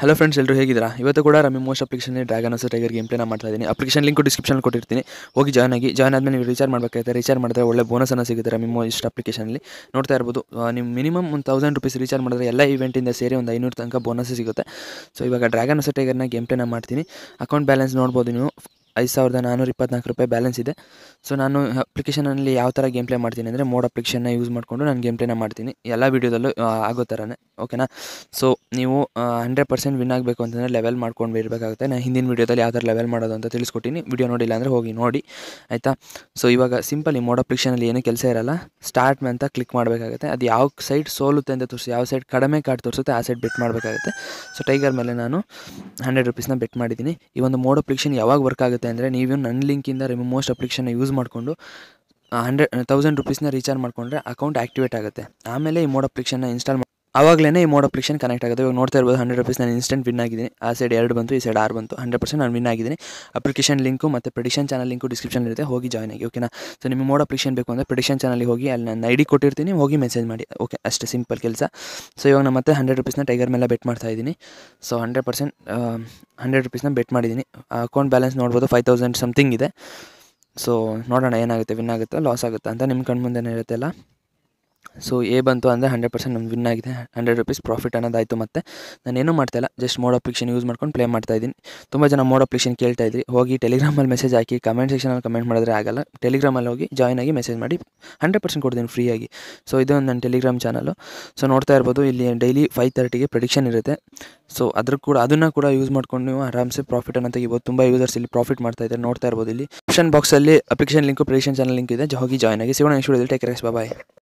hello friends ಎಲ್ಲರೂ ಹೇಗಿದ್ದೀರಾ ಇವತ್ತು ಕೂಡ rummy most application dragon vs tiger game ಪ್ಲೇನ ಮಾಡ್ತಾ ಇದ್ದೀನಿ ಅಪ್ಲಿಕೇಶನ್ ಲಿಂಕ್ ಡಿಸ್ಕ್ರಿಪ್ಷನ್ ಕೊಟ್ಟಿರ್ತೀನಿ ಹೋಗಿ ಜಾಯ್ನ್ ಆಗಿ ಜಾಯ್ನ್ ಆದಮೇಲೆ ನೀವು ರೀಚಾರ್ಜ್ ಮಾಡಬೇಕಾಗುತ್ತೆ ರೀಚಾರ್ಜ್ ಮಾಡಿದ್ರೆ ಒಳ್ಳೆ ಬೋನಸನ್ನು ಸಿಗುತ್ತೆ ರಮ್ಮಿ ಇಷ್ಟು ಅಪ್ಲಿಕೇಶನಲ್ಲಿ ನೋಡ್ತಾ ಇರ್ಬೋದು ನೀವು ಮಿನಿಮಮ್ ಒಂದು ತೌಸಂಡ್ ರುಪೀಸ್ ರೀಚಾರ್ಜ್ ಮಾಡಿದ್ರೆ ಎಲ್ಲ ಇವೆಂಟಿಂದ ಸೇರಿ ಒಂದು ಐನೂರು ತನಕ ಬೋನಸ್ ಸಿಗುತ್ತೆ ಸೊ ಇವಾಗ ಡ್ರ್ಯಾಗನ್ ಅಸ್ ಟೈಗರ್ನ ಗೇಮ್ ಪ್ಲೇನ ಮಾಡ್ತೀನಿ ಅಕೌಂಟ್ ಬ್ಯಾಲೆನ್ಸ್ ನೋಡ್ಬೋದು ನೀವು ಐದು ಸಾವಿರದ ನಾನ್ನೂರ ಇಪ್ಪತ್ನಾಲ್ಕು ರೂಪಾಯಿ ಬ್ಯಾಲೆನ್ಸ್ ಇದೆ ಸೊ ನಾನು ಅಪ್ಲಿಕೇಶನಲ್ಲಿ ಯಾವ ಥರ ಗೇಮ್ ಪ್ಲೇ ಮಾಡ್ತೀನಿ ಅಂದರೆ ಮೋಡ್ ಅಪ್ಲಿಕೇಶನ್ನ ಯೂಸ್ ಮಾಡಿಕೊಂಡು ನಾನು ಗೇಮ್ ಪ್ಲೇನ ಮಾಡ್ತೀನಿ ಎಲ್ಲ ವೀಡಿಯೋದಲ್ಲೂ ಆಗೋ ಥರನೇ ಓಕೆನಾ ಸೊ ನೀವು ಹಂಡ್ರೆಡ್ ಪರ್ಸೆಂಟ್ ವಿನ್ ಆಗಬೇಕು ಅಂತಂದರೆ ಲೆವೆಲ್ ಮಾಡ್ಕೊಂಡು ಇರಬೇಕಾಗುತ್ತೆ ನಾನು ಹಿಂದಿನ ವೀಡಿಯೋದಲ್ಲಿ ಯಾವ ಥರ ಲೆವೆಲ್ ಮಾಡೋದು ಅಂತ ತಿಳಿಸ್ಕೊಟ್ಟಿನಿ ವೀಡಿಯೋ ನೋಡಿಲ್ಲ ಅಂದರೆ ಹೋಗಿ ನೋಡಿ ಆಯಿತಾ ಸೊ ಇವಾಗ ಸಿಂಪಲ್ ಮೋಡ್ ಅಪ್ಲಿಕೇಶನಲ್ಲಿ ಏನೂ ಕೆಲಸ ಇರಲ್ಲ ಸ್ಟಾರ್ಟ್ ಅಂತ ಕ್ಲಿಕ್ ಮಾಡಬೇಕಾಗುತ್ತೆ ಅದು ಯಾವ ಸೈಡ್ ಸೋಲುತ್ತೆ ಅಂತ ತೋರಿಸಿ ಯಾವ ಸೈಡ್ ಕಡಿಮೆ ಕಾರ್ಡ್ ತೋರಿಸುತ್ತೆ ಆ ಸೈಡ್ ಬೆಟ್ ಮಾಡಬೇಕಾಗುತ್ತೆ ಸೊ ಟೈಗರ್ ಮೇಲೆ ನಾನು ಹಂಡ್ರೆಡ್ ರುಪೀಸ್ನ ಬೆಟ್ ಮಾಡಿದ್ದೀನಿ ಈ ಒಂದು ಮೋಡ್ ಅಪ್ಲಿಕೇಶನ್ ಯಾವಾಗ ವರ್ಕ್ ಆಗುತ್ತೆ ಆಗುತ್ತೆ ಅಂದರೆ ನೀವು ನನ್ನ ಲಿಂಕಿಂದ ರಿಮೋ ಮೋಸ್ಟ್ ಅಪ್ಲಿಕೇಶನ್ನ ಯೂಸ್ ಮಾಡಿಕೊಂಡು ಹಂಡ್ರೆಡ್ ತೌಸಂಡ್ ರುಪೀಸ್ನ ರೀಚಾರ್ಜ್ ಮಾಡಿಕೊಂಡ್ರೆ ಅಕೌಂಟ್ ಆಕ್ಟಿವೇಟ್ ಆಗುತ್ತೆ ಆಮೇಲೆ ಈ ಮೋಡ್ ಅಪ್ಲಿಕೇಶನ್ನ ಇನ್ಸ್ಟಾಲ್ ಮಾಡಿ ಆವಾಗಲೇ ಈ ಮೋಡ್ ಅಪ್ಲಿಕೇಶನ್ ಕನೆಕ್ಟ್ ಆಗುತ್ತೆ ಇವಾಗ ನೋಡ್ತಾ ಇರ್ಬೋದು ಹಂಡ್ರೆಡ್ ರುಪೀಸ್ ನಾನು ಇನ್ಸ್ಟೆಂಟ್ ವಿನ್ ಆಗಿದ್ದೀನಿ ಆ ಸೈಡ್ ಎರಡು ಬಂತು ಈ ಸೈಡ್ ಆರು ಬಂತು ಹಂಡ್ರೆಡ್ ಪರ್ಸೆಂಟ್ ನಾನು ವಿನ್ ಆಗಿದ್ದೀನಿ ಅಪ್ಲಿಕೇಶನ್ ಲಿಂಕು ಮತ್ತು ಪ್ರಿಡಿಷನ್ ಚಾನಲ್ ಲಿಂಕು ಡಿಸ್ಕ್ರಿಪ್ಷನ್ ಇರುತ್ತೆ ಹೋಗಿ ಜಾಯ್ನ್ ಆಗಿ ಓಕೆನಾ ಸೊ ನಿಮ್ಮ ಮೋಡ್ ಅಪ್ಲಿಕೇಶನ್ ಬೇಕು ಅಂದರೆ ಪ್ರಿಡಿಷನ್ ಚಾನಲ್ಗೆ ಹೋಗಿ ಅಲ್ಲಿ ನಾನು ಐ ಡಿ ಕೊಟ್ಟಿರ್ತೀನಿ ಹೋಗಿ ಮೆಸೇಜ್ ಮಾಡಿ ಓಕೆ ಅಷ್ಟೇ ಸಿಂಪಲ್ ಕೆಲಸ ಸೊ ಇವಾಗ ನಾನು ಮತ್ತೆ ಹಂಡ್ರೆಡ್ ರುಪೀಸ್ನ ಟೈಗರ್ ಮೇಲೆ ಬೆಟ್ ಮಾಡ್ತಾ ಇದ್ದೀನಿ ಸೊ ಹಂಡ್ರೆಡ್ ಪರ್ಸೆಂಟ್ ಹಂಡ್ರೆಡ್ ರುಪೀಸ್ನ ಬೆಟ್ ಮಾಡಿದ್ದೀನಿ ಅಕೌಂಟ್ ಬ್ಯಾಲೆನ್ಸ್ ನೋಡ್ಬೋದು ಫೈವ್ ತೌಸಂಡ್ ಸಮಥಿಂಗ್ ಇದೆ ಸೊ ನೋಡೋಣ ಏನಾಗುತ್ತೆ ವಿನ್ ಆಗುತ್ತೆ ಲಾಸ್ ಆಗುತ್ತಾ ಅಂತ ನಿಮ್ಮ ಕಣ್ಮುಂದೆನೇ ಇರುತ್ತೆ ಅಲ್ಲ ಸೊ ಏ ಬಂತು ಅಂದರೆ ಹಂಡ್ರೆಡ್ ಪರ್ಸೆಂಟ್ ನಮ್ಗೆ ವಿನ್ ಆಗಿದೆ ಹಂಡ್ರೆಡ್ ರುಪೀಸ್ ಪ್ರಾಫಿಟ್ ಅನ್ನೋದಾಯಿತು ಮತ್ತು ಮಾಡ್ತಾ ಇಲ್ಲ ಜಸ್ಟ್ ಮೋಡ್ ಅಪ್ಲಿಕೇಶನ್ ಯೂಸ್ ಮಾಡ್ಕೊಂಡು ಪ್ಲೇ ಮಾಡ್ತಾ ತುಂಬ ಜನ ಮೋಡ್ ಅಪ್ಲಿಕೇಶನ್ ಕೇಳ್ತಾ ಇದ್ರಿ ಹೋಗಿ ಟೆಲಿಗ್ರಾಮಲ್ಲಿ ಮೆಸೇಜ್ ಹಾಕಿ ಕಮೆಂಟ್ ಸೆಕ್ಷನಲ್ಲಿ ಕಮೆಂಟ್ ಮಾಡಿದ್ರೆ ಆಗಲ್ಲ ಟೆಲಿಗ್ರಾಮಲ್ಲಿ ಹೋಗಿ ಜಾಯ್ನ್ ಆಗಿ ಮೆಸೇಜ್ ಮಾಡಿ ಹಂಡ್ರೆಡ್ ಪರ್ಸೆಂಟ್ ಕೊಡ್ತೀನಿ ಫ್ರೀಯಾಗಿ ಸೊ ಇದು ನನ್ನ ಟೆಲಿಗ್ರಾಮ್ ಚಾನಲು ಸೊ ನೋಡ್ತಾ ಇರ್ಬೋದು ಇಲ್ಲಿ ಡೈಲಿ ಫೈವ್ ತರ್ಟಿಗೆ ಪ್ರಿಡಿಕ್ಷನ್ ಇರುತ್ತೆ ಸೊ ಅದ್ರ ಕೂಡ ಅದನ್ನು ಕೂಡ ಯೂಸ್ ಮಾಡ್ಕೊಂಡು ನೀವು ಆರಾಮ್ಸೆ ಪ್ರಾಫಿಟ್ ಅನ್ನೋ ತೆಗಿಬೋದು ತುಂಬ ಯೂಸರ್ಸ್ ಇಲ್ಲಿ ಪ್ರಾಫಿಟ್ ಮಾಡ್ತಾ ಇದ್ದಾರೆ ನೋಡ್ತಾ ಇರ್ಬೋದು ಇಲ್ಲಿ ಆಪ್ಷನ್ ಬಾಕ್ಸಲ್ಲಿ application link prediction channel link ಇದೆ ಹೋಗಿ ಜಾಯ್ನ್ ಆಗಿ ಸಿಗೋಣ ಇಶ್ಯೂ ವಿಡಿಯೋದಲ್ಲಿ ಟೇಕ್ ಬಾಯ್